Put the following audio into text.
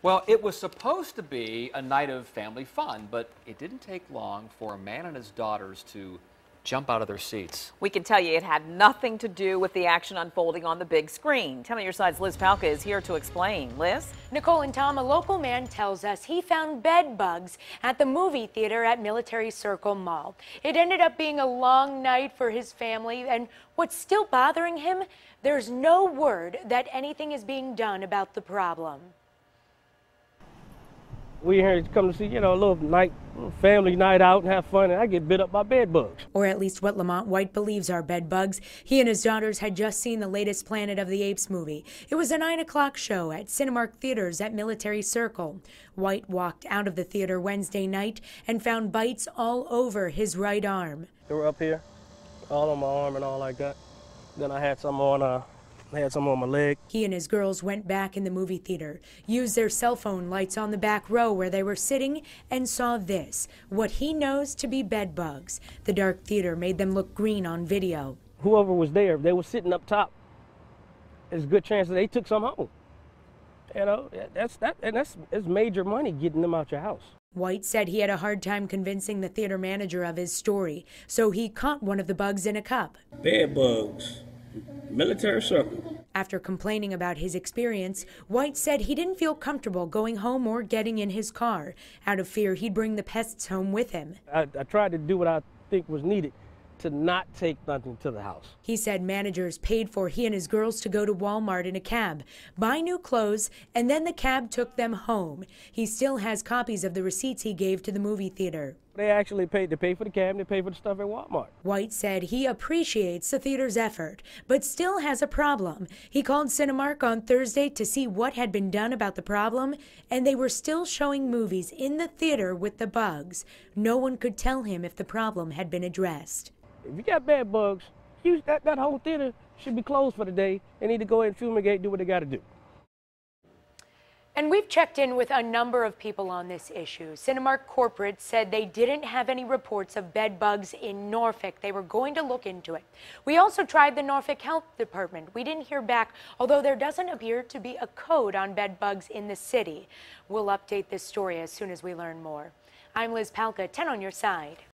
Well, it was supposed to be a night of family fun, but it didn't take long for a man and his daughters to jump out of their seats. We can tell you it had nothing to do with the action unfolding on the big screen. Tell me your side's Liz Palka is here to explain. Liz? Nicole and Tom, a local man tells us he found bed bugs at the movie theater at Military Circle Mall. It ended up being a long night for his family, and what's still bothering him, there's no word that anything is being done about the problem we here to come to see, you know, a little night family night out and have fun, and I get bit up by bed bugs. Or at least what Lamont White believes are bed bugs. He and his daughters had just seen the latest Planet of the Apes movie. It was a 9 o'clock show at Cinemark Theaters at Military Circle. White walked out of the theater Wednesday night and found bites all over his right arm. They were up here, all on my arm and all like that. Then I had some on uh, I had some on my leg. He and his girls went back in the movie theater, used their cell phone lights on the back row where they were sitting, and saw this, what he knows to be bed bugs. The dark theater made them look green on video. Whoever was there, they were sitting up top, there's a good chance that they took some home. You know, that's that, and that's it's major money getting them out your house. White said he had a hard time convincing the theater manager of his story, so he caught one of the bugs in a cup. Bed bugs military circle. After complaining about his experience, White said he didn't feel comfortable going home or getting in his car out of fear he'd bring the pests home with him. I, I tried to do what I think was needed to not take nothing to the house. He said managers paid for he and his girls to go to Walmart in a cab, buy new clothes, and then the cab took them home. He still has copies of the receipts he gave to the movie theater. They actually paid to pay for the cab, they pay for the stuff at Walmart. White said he appreciates the theater's effort, but still has a problem. He called Cinemark on Thursday to see what had been done about the problem, and they were still showing movies in the theater with the bugs. No one could tell him if the problem had been addressed. If you got bad bugs, you, that, that whole theater should be closed for the day. They need to go ahead and fumigate, do what they got to do. And we've checked in with a number of people on this issue. Cinemark Corporate said they didn't have any reports of bed bugs in Norfolk. They were going to look into it. We also tried the Norfolk Health Department. We didn't hear back, although there doesn't appear to be a code on bed bugs in the city. We'll update this story as soon as we learn more. I'm Liz Palka, 10 on your side.